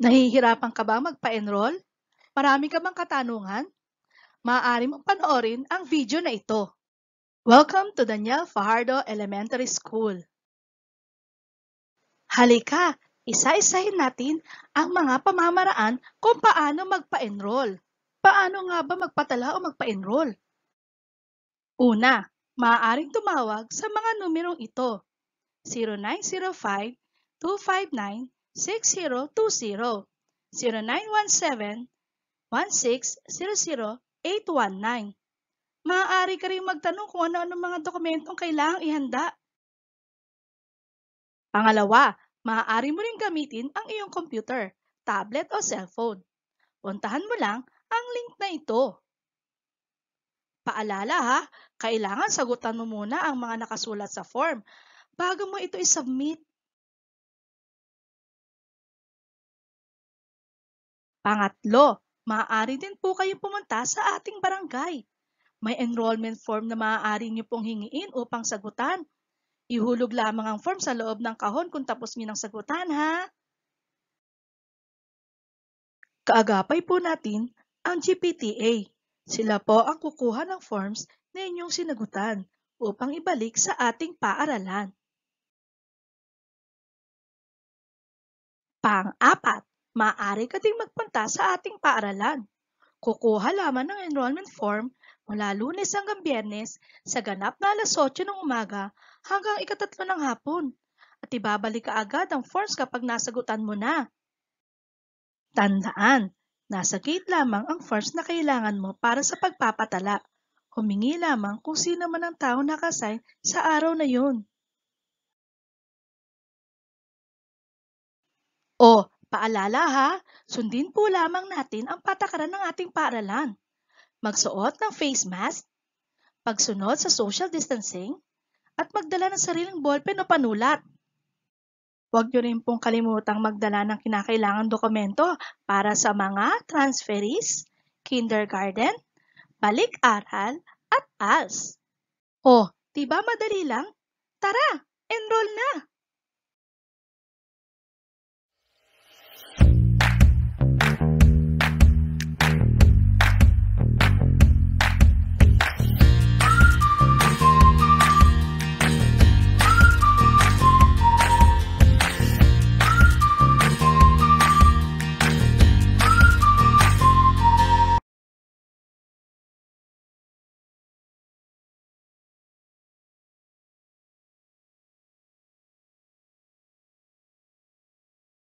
Nahihirapan ka ba magpa-enroll? Marami ka bang katanungan? Maaari mong panoorin ang video na ito. Welcome to Daniel Fajardo Elementary School. Halika, isa-isahin natin ang mga pamamaraan kung paano magpa-enroll. Paano nga ba magpatala o magpa-enroll? Una, maaaring tumawag sa mga numerong ito. 0905 259 6020 0917-1600-819. Maaari ka rin magtanong kung ano-ano mga dokumentong kailangang ihanda. Pangalawa, maaari mo rin gamitin ang iyong computer, tablet o cellphone. Puntahan mo lang ang link na ito. Paalala ha, kailangan sagutan mo muna ang mga nakasulat sa form bago mo ito isubmit. Pangatlo, maaari din po kayong pumunta sa ating barangay. May enrollment form na maaari niyo pong hingiin upang sagutan. Ihulog lamang ang form sa loob ng kahon kung tapos niyo ng sagutan ha. Kaagapay po natin ang GPTA. Sila po ang kukuha ng forms na inyong sinagutan upang ibalik sa ating paaralan. Pang-apat, maaari ka ding magpunta sa ating paaralan. Kukuha lamang ng enrollment form mula lunes hanggang biyernes sa ganap na alas 8 ng umaga hanggang ikatatlo ng hapon at ibabalik ka agad ang forms kapag nasagutan mo na. Tandaan, nasa gate lamang ang forms na kailangan mo para sa pagpapatala. Humingi lamang kung sino man ang tao nakasign sa araw na yun. O, Paalala ha, sundin po lamang natin ang patakaran ng ating paaralan. Magsuot ng face mask, pagsunod sa social distancing, at magdala ng sariling bolpen o panulat. Huwag nyo rin pong kalimutang magdala ng kinakailangan dokumento para sa mga transferees, kindergarten, balik-aral, at ALS. O, oh, diba madali lang? Tara,